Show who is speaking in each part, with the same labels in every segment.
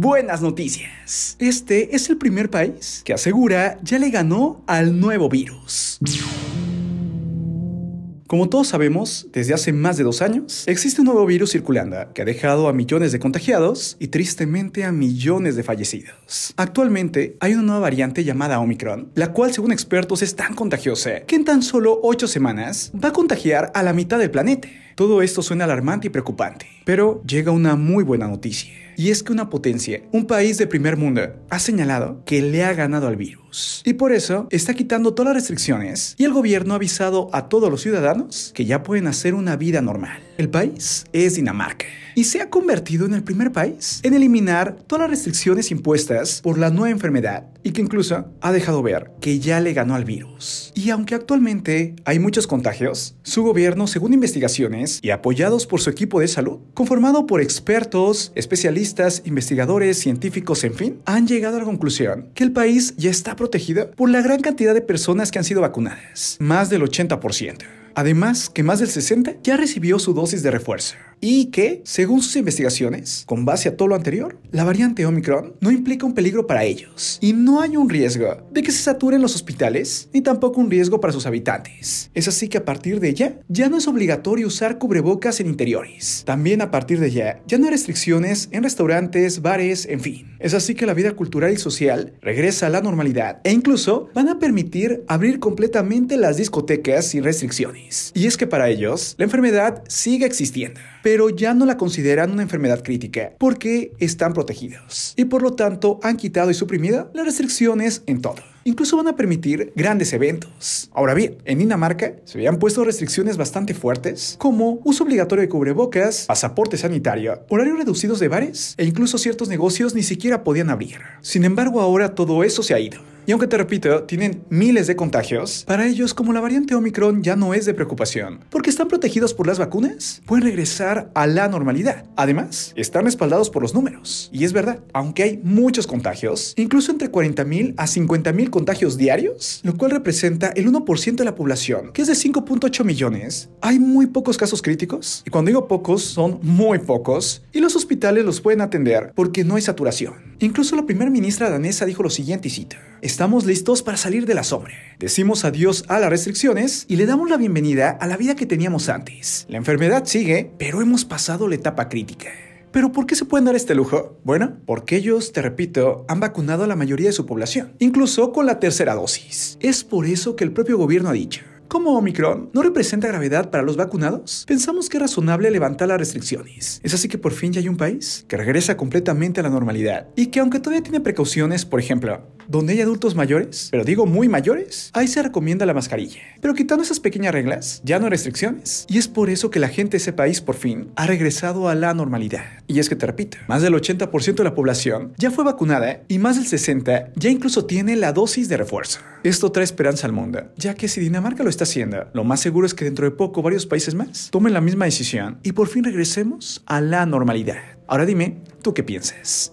Speaker 1: buenas noticias. Este es el primer país que asegura ya le ganó al nuevo virus. Como todos sabemos, desde hace más de dos años existe un nuevo virus circulando que ha dejado a millones de contagiados y tristemente a millones de fallecidos. Actualmente hay una nueva variante llamada Omicron, la cual según expertos es tan contagiosa que en tan solo 8 semanas va a contagiar a la mitad del planeta. Todo esto suena alarmante y preocupante, pero llega una muy buena noticia. Y es que una potencia, un país de primer mundo, ha señalado que le ha ganado al virus. Y por eso está quitando todas las restricciones y el gobierno ha avisado a todos los ciudadanos que ya pueden hacer una vida normal. El país es Dinamarca y se ha convertido en el primer país en eliminar todas las restricciones impuestas por la nueva enfermedad y que incluso ha dejado ver que ya le ganó al virus. Y aunque actualmente hay muchos contagios, su gobierno, según investigaciones y apoyados por su equipo de salud, conformado por expertos, especialistas, investigadores, científicos, en fin, han llegado a la conclusión que el país ya está protegido por la gran cantidad de personas que han sido vacunadas, más del 80%. Además que más del 60 ya recibió su dosis de refuerzo y que, según sus investigaciones, con base a todo lo anterior, la variante Omicron no implica un peligro para ellos y no hay un riesgo de que se saturen los hospitales ni tampoco un riesgo para sus habitantes. Es así que a partir de ella ya no es obligatorio usar cubrebocas en interiores. También a partir de ya ya no hay restricciones en restaurantes, bares, en fin. Es así que la vida cultural y social regresa a la normalidad e incluso van a permitir abrir completamente las discotecas sin restricciones. Y es que para ellos la enfermedad sigue existiendo pero ya no la consideran una enfermedad crítica porque están protegidos y por lo tanto han quitado y suprimido las restricciones en todo. Incluso van a permitir grandes eventos. Ahora bien, en Dinamarca se habían puesto restricciones bastante fuertes, como uso obligatorio de cubrebocas, pasaporte sanitario, horarios reducidos de bares e incluso ciertos negocios ni siquiera podían abrir. Sin embargo, ahora todo eso se ha ido. Y aunque te repito, tienen miles de contagios, para ellos como la variante Omicron ya no es de preocupación, porque están protegidos por las vacunas, pueden regresar a la normalidad. Además, están respaldados por los números. Y es verdad, aunque hay muchos contagios, incluso entre 40.000 a 50.000 contagios diarios, lo cual representa el 1% de la población, que es de 5.8 millones, hay muy pocos casos críticos. Y cuando digo pocos, son muy pocos. Y los hospitales los pueden atender porque no hay saturación. Incluso la primera ministra danesa dijo lo siguiente y cita, estamos listos para salir de la sombra. Decimos adiós a las restricciones y le damos la bienvenida a la vida que teníamos antes. La enfermedad sigue, pero hemos pasado la etapa crítica. ¿Pero por qué se pueden dar este lujo? Bueno, porque ellos, te repito, han vacunado a la mayoría de su población, incluso con la tercera dosis. Es por eso que el propio gobierno ha dicho, ¿Cómo Omicron no representa gravedad para los vacunados, pensamos que es razonable levantar las restricciones. Es así que por fin ya hay un país que regresa completamente a la normalidad y que aunque todavía tiene precauciones, por ejemplo, donde hay adultos mayores, pero digo muy mayores, ahí se recomienda la mascarilla. Pero quitando esas pequeñas reglas, ya no hay restricciones. Y es por eso que la gente de ese país por fin ha regresado a la normalidad. Y es que te repito, más del 80% de la población ya fue vacunada y más del 60% ya incluso tiene la dosis de refuerzo. Esto trae esperanza al mundo, ya que si Dinamarca lo está haciendo, lo más seguro es que dentro de poco varios países más tomen la misma decisión y por fin regresemos a la normalidad. Ahora dime, ¿tú qué piensas?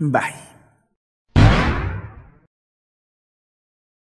Speaker 1: Bye.